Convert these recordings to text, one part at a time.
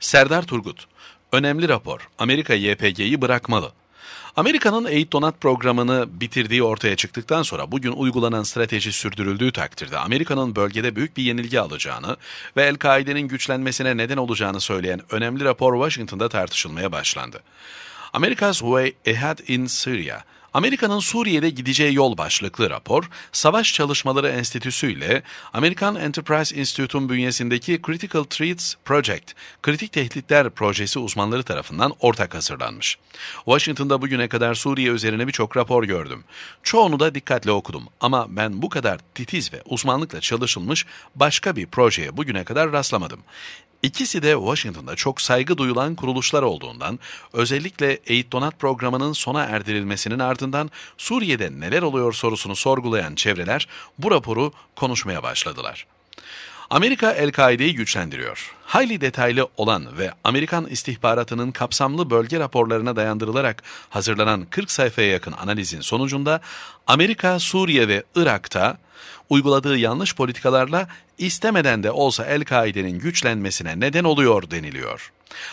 Serdar Turgut, önemli rapor, Amerika YPG'yi bırakmalı. Amerika'nın Aid Donat programını bitirdiği ortaya çıktıktan sonra bugün uygulanan strateji sürdürüldüğü takdirde Amerika'nın bölgede büyük bir yenilgi alacağını ve El-Kaide'nin güçlenmesine neden olacağını söyleyen önemli rapor Washington'da tartışılmaya başlandı. America's Way Ahead in Syria Amerika'nın Suriye'de gideceği yol başlıklı rapor, Savaş Çalışmaları Enstitüsü ile Amerikan Enterprise Institute'un bünyesindeki Critical Threats Project, Kritik Tehditler Projesi uzmanları tarafından ortak hazırlanmış. Washington'da bugüne kadar Suriye üzerine birçok rapor gördüm. Çoğunu da dikkatle okudum ama ben bu kadar titiz ve uzmanlıkla çalışılmış başka bir projeye bugüne kadar rastlamadım. İkisi de Washington'da çok saygı duyulan kuruluşlar olduğundan özellikle Eğit Donat programının sona erdirilmesinin ardından Suriye'de neler oluyor sorusunu sorgulayan çevreler bu raporu konuşmaya başladılar. Amerika El-Kaide'yi güçlendiriyor hayli detaylı olan ve Amerikan istihbaratının kapsamlı bölge raporlarına dayandırılarak hazırlanan 40 sayfaya yakın analizin sonucunda Amerika, Suriye ve Irak'ta uyguladığı yanlış politikalarla istemeden de olsa El-Kaide'nin güçlenmesine neden oluyor deniliyor.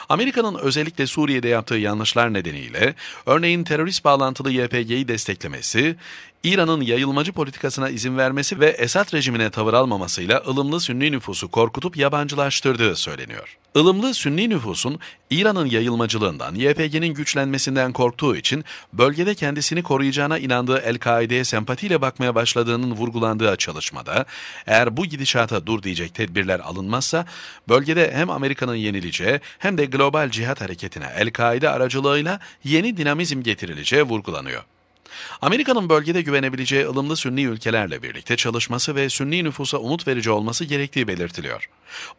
Amerika'nın özellikle Suriye'de yaptığı yanlışlar nedeniyle, örneğin terörist bağlantılı YPG'yi desteklemesi, İran'ın yayılmacı politikasına izin vermesi ve Esad rejimine tavır almamasıyla ılımlı Sünni nüfusu korkutup yabancılaştırdığı söyleniyor. Ilımlı Sünni nüfusun İran'ın yayılmacılığından, YPG'nin güçlenmesinden korktuğu için bölgede kendisini koruyacağına inandığı El-Kaide'ye sempatiyle bakmaya başladığının vurgulandığı çalışmada eğer bu gidişata dur diyecek tedbirler alınmazsa bölgede hem Amerika'nın yenileceği hem de global cihat hareketine El-Kaide aracılığıyla yeni dinamizm getirileceği vurgulanıyor. Amerika'nın bölgede güvenebileceği ılımlı Sünni ülkelerle birlikte çalışması ve Sünni nüfusa umut verici olması gerektiği belirtiliyor.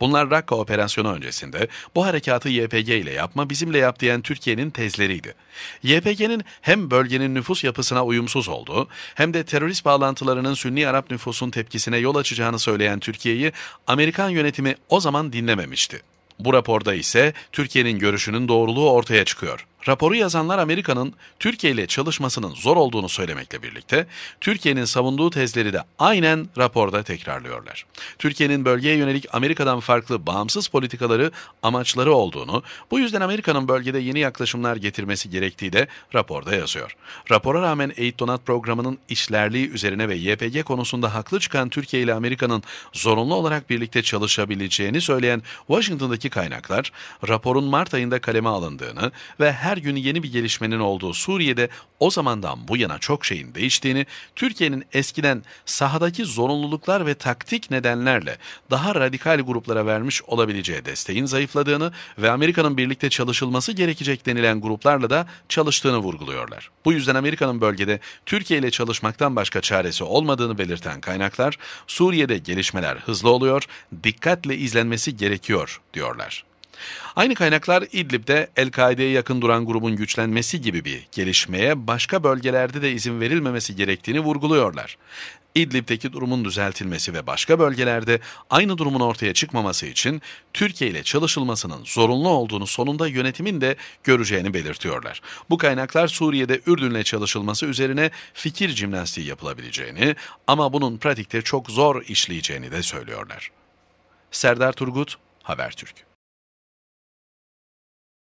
Bunlar Rakka operasyonu öncesinde bu harekatı YPG ile yapma bizimle yap diyen Türkiye'nin tezleriydi. YPG'nin hem bölgenin nüfus yapısına uyumsuz olduğu hem de terörist bağlantılarının Sünni Arap nüfusun tepkisine yol açacağını söyleyen Türkiye'yi Amerikan yönetimi o zaman dinlememişti. Bu raporda ise Türkiye'nin görüşünün doğruluğu ortaya çıkıyor. Raporu yazanlar Amerika'nın Türkiye ile çalışmasının zor olduğunu söylemekle birlikte Türkiye'nin savunduğu tezleri de aynen raporda tekrarlıyorlar. Türkiye'nin bölgeye yönelik Amerika'dan farklı bağımsız politikaları, amaçları olduğunu, bu yüzden Amerika'nın bölgede yeni yaklaşımlar getirmesi gerektiği de raporda yazıyor. Rapora rağmen Eğit Donat programının işlerliği üzerine ve YPG konusunda haklı çıkan Türkiye ile Amerika'nın zorunlu olarak birlikte çalışabileceğini söyleyen Washington'daki kaynaklar, raporun Mart ayında kaleme alındığını ve her her gün yeni bir gelişmenin olduğu Suriye'de o zamandan bu yana çok şeyin değiştiğini, Türkiye'nin eskiden sahadaki zorunluluklar ve taktik nedenlerle daha radikal gruplara vermiş olabileceği desteğin zayıfladığını ve Amerika'nın birlikte çalışılması gerekecek denilen gruplarla da çalıştığını vurguluyorlar. Bu yüzden Amerika'nın bölgede Türkiye ile çalışmaktan başka çaresi olmadığını belirten kaynaklar, Suriye'de gelişmeler hızlı oluyor, dikkatle izlenmesi gerekiyor diyorlar. Aynı kaynaklar İdlib'de El-Kaide'ye yakın duran grubun güçlenmesi gibi bir gelişmeye başka bölgelerde de izin verilmemesi gerektiğini vurguluyorlar. İdlib'deki durumun düzeltilmesi ve başka bölgelerde aynı durumun ortaya çıkmaması için Türkiye ile çalışılmasının zorunlu olduğunu sonunda yönetimin de göreceğini belirtiyorlar. Bu kaynaklar Suriye'de Ürdün'le çalışılması üzerine fikir jimnastiği yapılabileceğini ama bunun pratikte çok zor işleyeceğini de söylüyorlar. Serdar Turgut, Habertürk